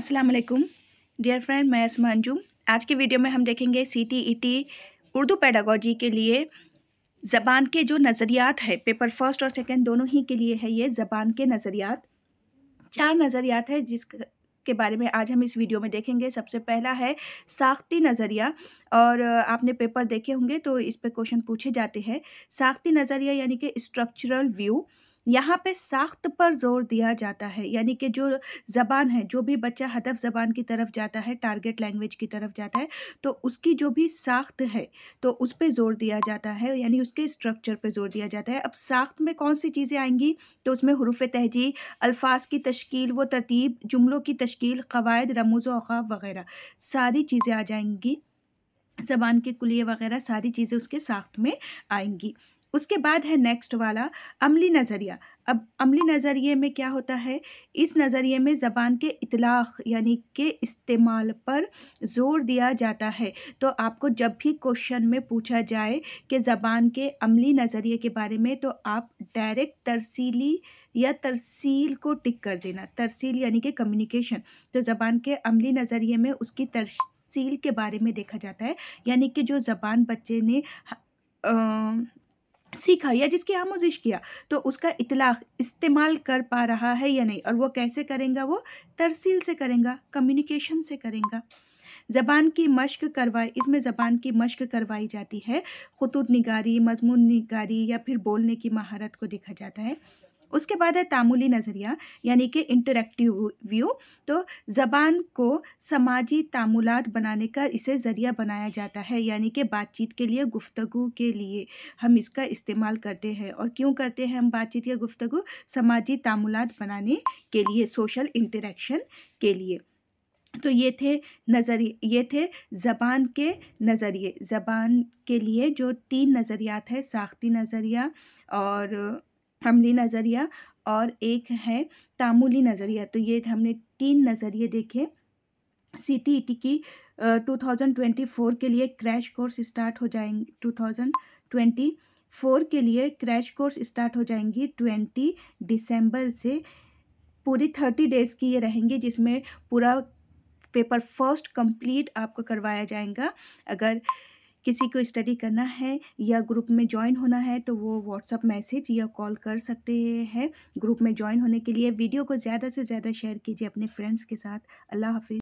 अस्सलाम वालेकुम dear friend मैं असमा आज के वीडियो में हम देखेंगे C T E T Urdu pedagogy के लिए ज़बान के जो नज़रियात है पेपर फर्स्ट और सेकंड दोनों ही के लिए है ये ज़बान के नज़रियात चार नज़रियात है जिस के बारे में आज हम इस वीडियो में देखेंगे सबसे पहला है साख्ती नज़रिया और आपने पेपर देखे होंगे तो इस पर क्वेश्चन पूछे जाते हैं साख्ती नज़रिया यानी कि स्ट्रक्चरल व्यू यहाँ पे साख्त पर जोर दिया जाता है यानी कि जो ज़बान है जो भी बच्चा हदफ ज़बान की तरफ जाता है टारगेट लैंग्वेज की तरफ जाता है तो उसकी जो भी साख्त है तो उस पर ज़ोर दिया जाता है यानी उसके स्ट्रक्चर पर ज़ोर दिया जाता है अब साख्त में कौन सी चीज़ें आएंगी तो उसमें हरूफ तहजी अल्फाज की तश्कील व तरतीब जुमलों की तश्कील कवायद रमोज अवाब वगैरह सारी चीज़ें आ जाएंगी ज़बान के कुलिए वगैरह सारी चीज़ें उसके साख्त में आएंगी उसके बाद है नेक्स्ट वाला अमली नज़रिया अब अमली नज़रिए में क्या होता है इस नज़रिए में ज़बान के इतलाक़ यानी के इस्तेमाल पर जोर दिया जाता है तो आपको जब भी क्वेश्चन में पूछा जाए कि ज़बान के अमली नज़रिए के बारे में तो आप डायरेक्ट तरसीली या तरसील को टिक कर देना तरसील यानी कि कम्युनिकेशन तो ज़बान के अमली नज़रिए में उसकी तरसील के बारे में देखा जाता है यानी कि जो ज़बान बच्चे ने आ, सीखा या जिसकी आमोजिश किया तो उसका इतलाक़ इस्तेमाल कर पा रहा है या नहीं और वो कैसे करेंगे वो तरसील से करेंगे कम्युनिकेशन से करेंगे ज़बान की मश्क करवाई इसमें ज़बान की मश्क करवाई जाती है खतूत निगारी मजमून निगारी या फिर बोलने की महारत को देखा जाता है उसके बाद है तामुली नज़रिया यानी कि इंटरेक्टिव व्यू तो ज़बान को समाजी तामुलात बनाने का इसे ज़रिया बनाया जाता है यानी कि बातचीत के लिए गुफ्तगु के लिए हम इसका इस्तेमाल करते हैं और क्यों करते हैं हम बातचीत या गुफ्तगु समाजी तामुलात बनाने के लिए सोशल इंटरेक्शन के लिए तो ये थे नज़रिए ये थे ज़बान के नज़रिए ज़बान के लिए जो तीन नज़रियात है साख्ती नज़रिया और हमली नज़रिया और एक है तामुली नज़रिया तो ये हमने तीन नज़रिए देखे सी टी ई की टू थाउजेंड ट्वेंटी फोर के लिए क्रैश कोर्स स्टार्ट हो जाएंगे टू थाउजेंड ट्वेंटी फोर के लिए क्रैश कोर्स स्टार्ट हो जाएंगी ट्वेंटी दिसंबर से पूरी थर्टी डेज़ की ये रहेंगी जिसमें पूरा पेपर फर्स्ट कंप्लीट आपको करवाया जाएगा अगर किसी को स्टडी करना है या ग्रुप में ज्वाइन होना है तो वो व्हाट्सअप मैसेज या कॉल कर सकते हैं ग्रुप में ज्वाइन होने के लिए वीडियो को ज़्यादा से ज़्यादा शेयर कीजिए अपने फ्रेंड्स के साथ अल्लाह हाफिज़